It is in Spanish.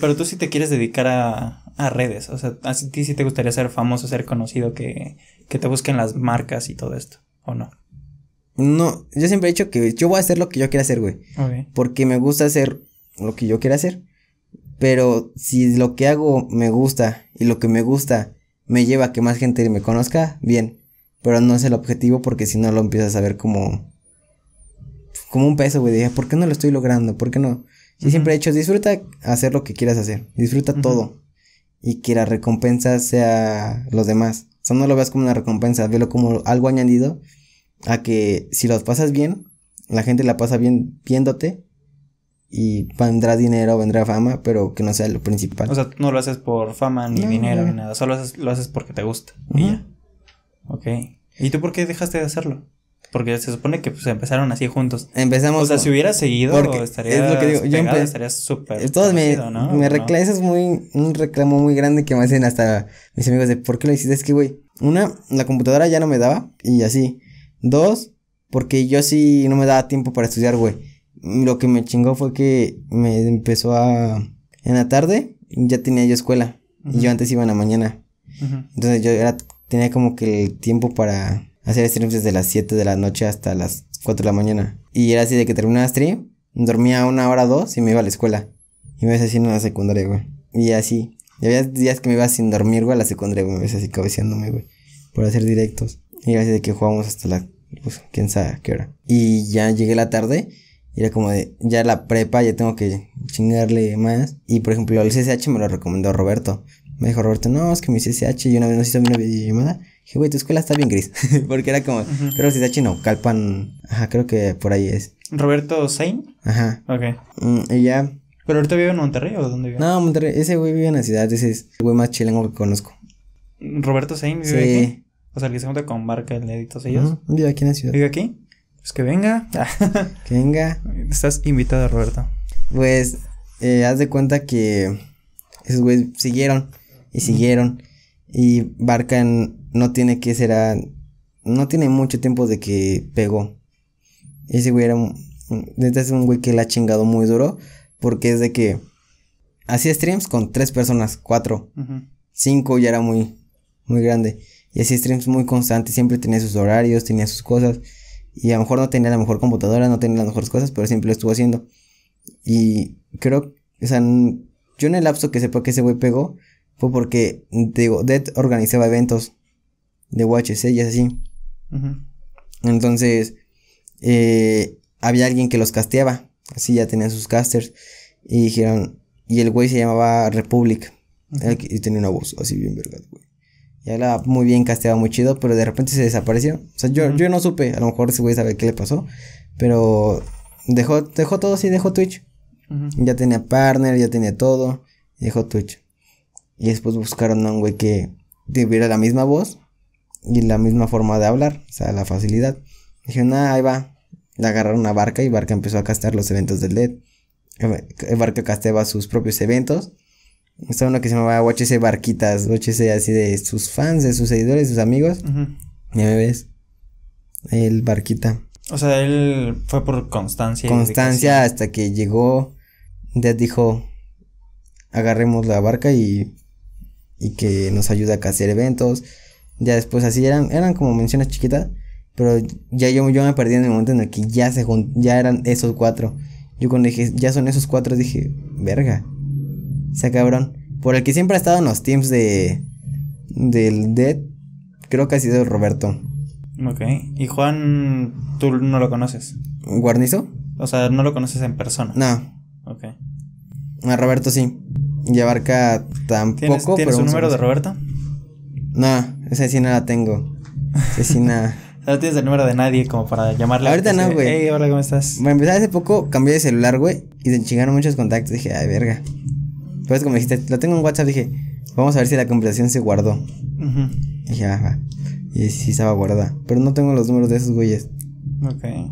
pero tú sí te quieres dedicar a, redes, o sea, a ti sí te gustaría ser famoso, ser conocido, que, te busquen las marcas y todo esto, ¿o no? No, yo siempre he dicho que yo voy a hacer lo que yo quiera hacer, güey. Porque me gusta hacer lo que yo quiera hacer. Pero si lo que hago me gusta y lo que me gusta me lleva a que más gente me conozca, bien. Pero no es el objetivo porque si no lo empiezas a ver como... Como un peso, güey. ¿Por qué no lo estoy logrando? ¿Por qué no? Sí, siempre he dicho, disfruta hacer lo que quieras hacer, disfruta todo y que la recompensa sea los demás. O sea, no lo veas como una recompensa, velo como algo añadido a que si los pasas bien, la gente la pasa bien viéndote y vendrá dinero, vendrá fama, pero que no sea lo principal. O sea, no lo haces por fama ni dinero ni nada, solo lo haces porque te gusta y ya. Ok. ¿Y tú por qué dejaste de hacerlo? Porque se supone que pues, empezaron así juntos. Empezamos. O sea, si hubiera seguido, estaría. estaría súper. Eh, todos me, ¿no? es muy, un reclamo muy grande que me hacen hasta mis amigos de por qué lo hiciste. Es que, güey, una, la computadora ya no me daba y así. Dos, porque yo sí no me daba tiempo para estudiar, güey. Lo que me chingó fue que me empezó a. En la tarde ya tenía yo escuela. Y yo antes iba en la mañana. Entonces yo era, tenía como que el tiempo para Hacía streams desde las 7 de la noche hasta las 4 de la mañana. Y era así de que terminaba stream, dormía una hora o dos y me iba a la escuela. Y me ves así en la secundaria, güey. Y así. Y había días que me iba sin dormir, güey, a la secundaria, güey. Me ves así cabeceándome, güey. Por hacer directos. Y era así de que jugábamos hasta la... Pues, quién sabe qué hora. Y ya llegué la tarde. Y era como de... Ya la prepa, ya tengo que chingarle más. Y, por ejemplo, el CSH me lo recomendó Roberto. Me dijo Roberto, no, es que mi CSH... Y una vez nos hizo una videollamada... Dije, güey, tu escuela está bien gris. Porque era como, creo que si chino, Calpan. Ajá, creo que por ahí es. Roberto Sain. Ajá. Ok. Mm, y ya. ¿Pero ahorita vive en Monterrey o dónde vive? No, Monterrey. Ese güey vive en la ciudad. Ese es el güey más chilengo que conozco. ¿Roberto Sain vive sí. aquí? O sea, el que se junta con marca el Editos, ellos. Vive aquí en la ciudad. ¿Vive aquí? Pues que venga. que venga. Estás invitado, Roberto. Pues, eh, haz de cuenta que esos güeyes siguieron y siguieron. Y Barca no tiene que ser No tiene mucho tiempo de que pegó. Ese güey era un... Desde hace un güey que la ha chingado muy duro. Porque es de que... Hacía streams con tres personas, cuatro. Cinco ya era muy... Muy grande. Y hacía streams muy constante Siempre tenía sus horarios, tenía sus cosas. Y a lo mejor no tenía la mejor computadora, no tenía las mejores cosas, pero siempre lo estuvo haciendo. Y creo... O sea, yo en el lapso que sepa que ese güey pegó, fue porque, digo, Dead organizaba eventos de UHC y así. Entonces, eh, había alguien que los casteaba, así ya tenían sus casters, y dijeron, y el güey se llamaba Republic, y tenía una voz así bien verdad, güey. Y hablaba muy bien, casteaba muy chido, pero de repente se desapareció. O sea, yo, no supe, a lo mejor ese güey sabe qué le pasó, pero dejó, dejó todo así, dejó Twitch. Ya tenía partner, ya tenía todo, dejó Twitch. Y después buscaron a un güey que tuviera la misma voz y la misma forma de hablar, o sea, la facilidad. Dijeron, ah, ahí va. Le agarraron una Barca y Barca empezó a castear los eventos del LED. barco casteaba sus propios eventos. Estaba uno que se llamaba WHC Barquitas, O.H.C. así de sus fans, de sus seguidores, sus amigos. Ya me ves. El Barquita. O sea, él fue por constancia. Constancia hasta que llegó. Ya dijo, agarremos la barca y y que nos ayuda a hacer eventos. Ya después así eran, eran como menciones chiquitas, pero ya yo, me perdí en el momento en el que ya, se ya eran esos cuatro. Yo cuando dije, ya son esos cuatro, dije, verga. O sea, cabrón. Por el que siempre ha estado en los teams de. del Dead, e creo que ha sido Roberto. Ok. ¿Y Juan, tú no lo conoces? ¿Guarnizo? O sea, no lo conoces en persona. No. Ok. A Roberto sí. Y abarca tampoco. pero... ¿tienes un número de Roberta? No, esa sí no la tengo. Esa sí nada. no tienes el número de nadie como para llamarla. Ahorita no, güey. Hey, hola, ¿cómo estás? Bueno, empecé hace poco cambié de celular, güey. Y se chingaron muchos contactos. Dije, ay, verga. Pues como dijiste, lo tengo en WhatsApp. Dije, vamos a ver si la conversación se guardó. Dije, ajá. Ah, y sí estaba guardada. Pero no tengo los números de esos güeyes. Ok.